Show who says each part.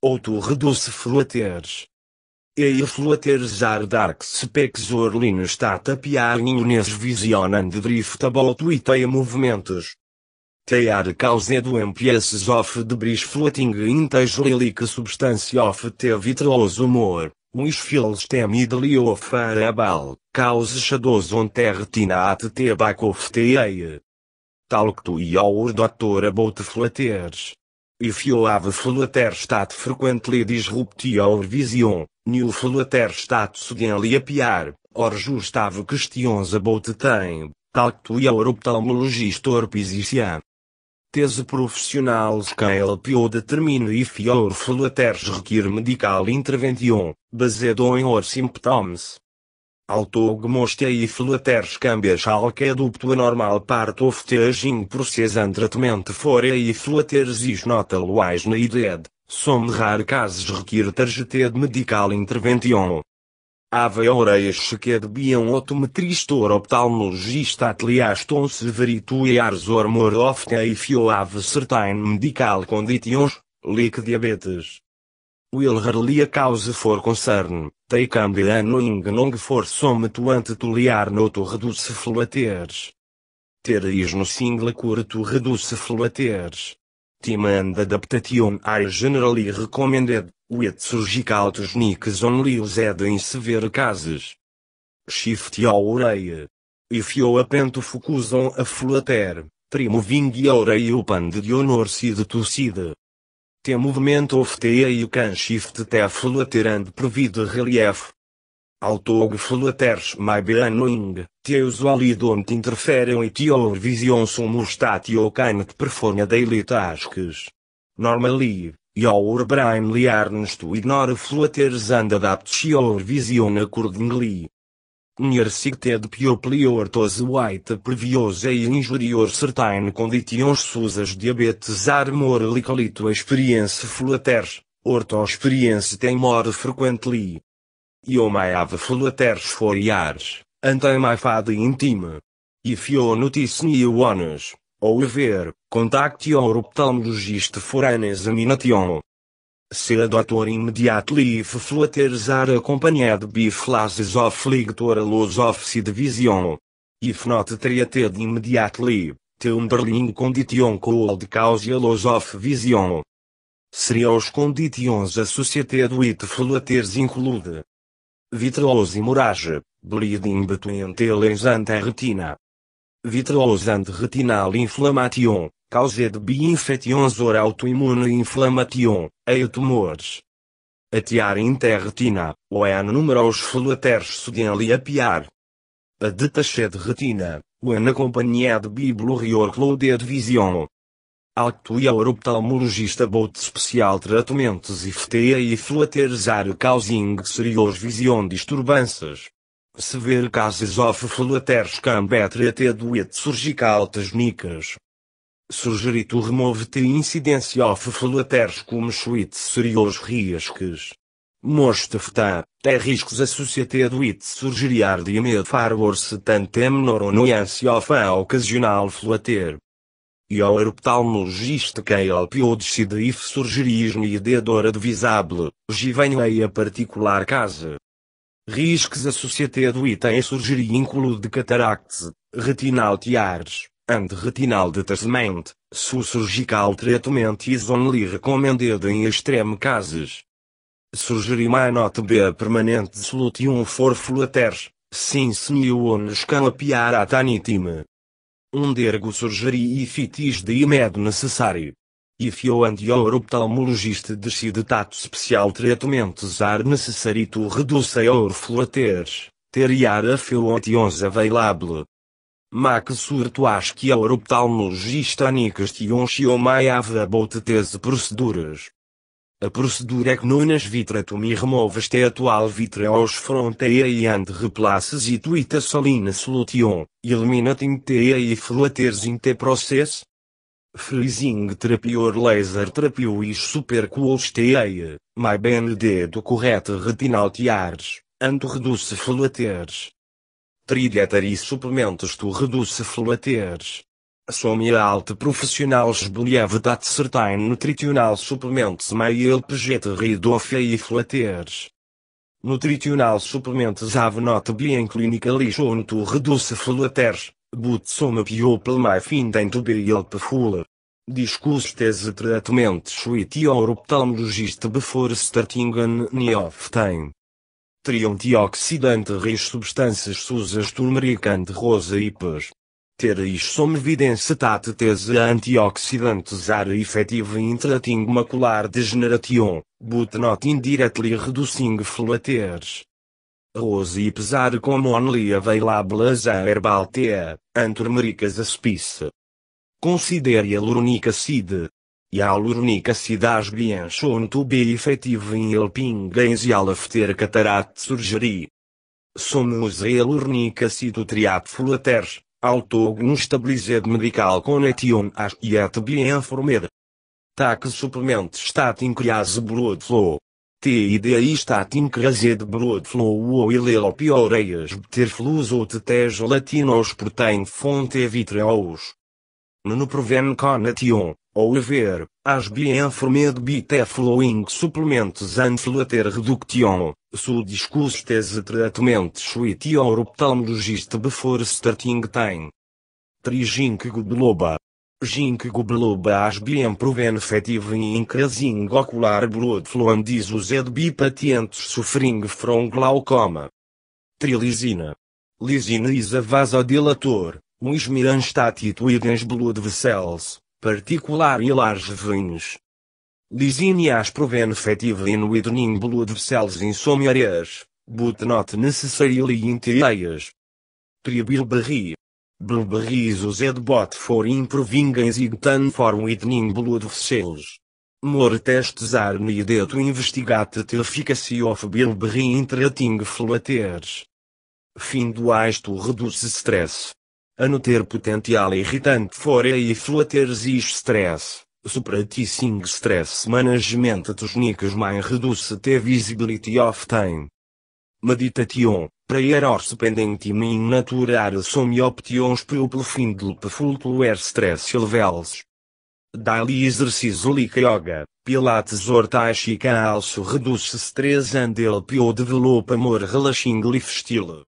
Speaker 1: reduce autoredocefluateres. Eirfluaterzar dark specs orlinus tapiar unes visionand driftable tuiteia movimentos. Tear cause do MPS of de bris floating integrilic substância of te vitreous humor, which feels temidly of arabal, cause shadows on te retina at te back of te Talk to your doctor about flutters. If you have Fluterstat frequently disrupt your vision, new Fluterstat suddenly appear, or just have questions about time, talk to your ophthalmologist or physician. Tese profissionals can help you determine if your flutters require medical intervention, based on your symptoms autoogmoștia i flutterscambia șalcheduptul normal part of teajing proces întratamente forea e flutteres is not always needed, some rare cases require targeted medical intervention. Ave oreias sequer biam otometristor optalmologista atlias ton severitu e or more often if you have certain medical conditions, like diabetes, Will rarely a cause for concern, take and be annoying long for some to ant to liar no to reduce flutters. Ter is no single cure to reduce flutters. Team and adaptation are generally recommended, with surgical techniques only used in severe cases. Shift your eye. If you happen to focus on a flutter, trimoving your eye open the honor seed to side. Tem movimento of T e o can shift fluater and provide relief. Autog flutters my be annoying, T usually don't interfere with your vision sumostat you can't perform daily tasks. Normally, your brain learns to ignore flutters and adapts your vision accordingly. Niersigted piopliortose white previose e injurior certain conditions susas diabetes armor licolito experience flutters, orto experience tem more frequently. Io my have flutters for years, and my fad intime. If you notice new ones, ou ver, contact your ophthalmologist for an examination se adotor imediatamente if floaters are accompanied by flashes of a luz of vision. If not treated immediately, the underlying condition could cause a loss of vision. Serious conditions associated with floaters include vitreous hemorrhage, bleeding between the lens and retina. Vitreous and retinal inflammation, causa de biinfections or autoimmunes e inflammation, e tumores. tiara interretina, ou é número aos folatares sodienli apiar. A detaché de retina, o é na companhia de bibliorior de division. Alto e oftalmologista bot especial tratamentos e fteia e fluateres causing serious vision disturbanças. Severe cases of fluateres can be treated with surgical técnicas tu remove-te incidência of flutters como suite serios risques. mostra é aftar, te riscos associated with surgeriar de medo farwars tantem é noronuance of a ocasional flutter. Your optalmologist KLPO decide if surgirismo e dedora divisable, givenhei a particular casa. Riscos associated with a surgery include cataractes, retinal tiares, and retinal detachment, surgical treatment is only recommended in extreme cases. Surgery may not be a permanent solution for flutters, since new ones can appear at any time. Undergo surgery if it is deemed necessary. If you and your ophthalmologist decide that special treatments are necessary to reduce your flutters, there are a few options available que Максуртуашкия оропtalmologista не маява bote tese proceduras. A procedura é que nonas vitrectomia remove este atual vitreos fronteia e and replaces e tuita salina solution, elimina tinteia e fluaters interproces. Freezing terapior laser terapio e supercoolsteia, my bem dedo correta retinal tiares, ante reduce fluaters. Trigéter e suplementos tu reduce fluateres. Somia alte profissionals believet at certain nutritional suplementos may help get e fluateres. Nutritional supplements have not been clinically shown to reduce fluateres, but Soma people may find them to be Discusses Discuss tratamento treatments e your before starting an new time seriam antioxidante riz substâncias susas turmericante rosa e pus. Tereis som evidência tate tese antioxidantes ar efetivo intrating macular degeneration, but not indirectly reducing flateres. Rose e pesar como only available as a herbal tea, and turmericas aspice. Considere a luronic seed, e a hialuronicacidase Bianchon to be efetivo em helping pingues e alafter catarat surgeri. Somos a hialuronicacido triatfulaters, autógono estabilizado medical connection as et bien formed. TAC suplement statin crease blood flow. Tid statin creased blood flow ou ilelopioreyas é flus ou tetés latinos protein fonte vitreous no proven ou over, as bienformed bite following supplements and flatter reduction, su discus tese treatment suite your ophthalmologist before starting time. 3 Zinc Gubloba. Zinc Gubloba as bien proven effective in increasing ocular blood flow and is used by patients suffering from glaucoma. Trilizina. Lisina is a vasodilator, o em blood Vessels, particular e large vinhos. Lisinias proven effective in widening blood vessels in some areas, but not necessarily in areas. Pribilberry. blueberry is used both for improving and tan for widening blood vessels. More tests are needed to investigate the efficacy of bilberry in treating flutters. Fim do asto reduz stress a não ter potencial irritante fora e flutters e stress. Supraticing stress management techniques main reduce the visibility of time. Meditation, prayer or spending time in nature are some options people find helpful to stress levels. Daily exercise like yoga, pilates or tai chi can also reduce stress and help you develop a more relaxing lifestyle.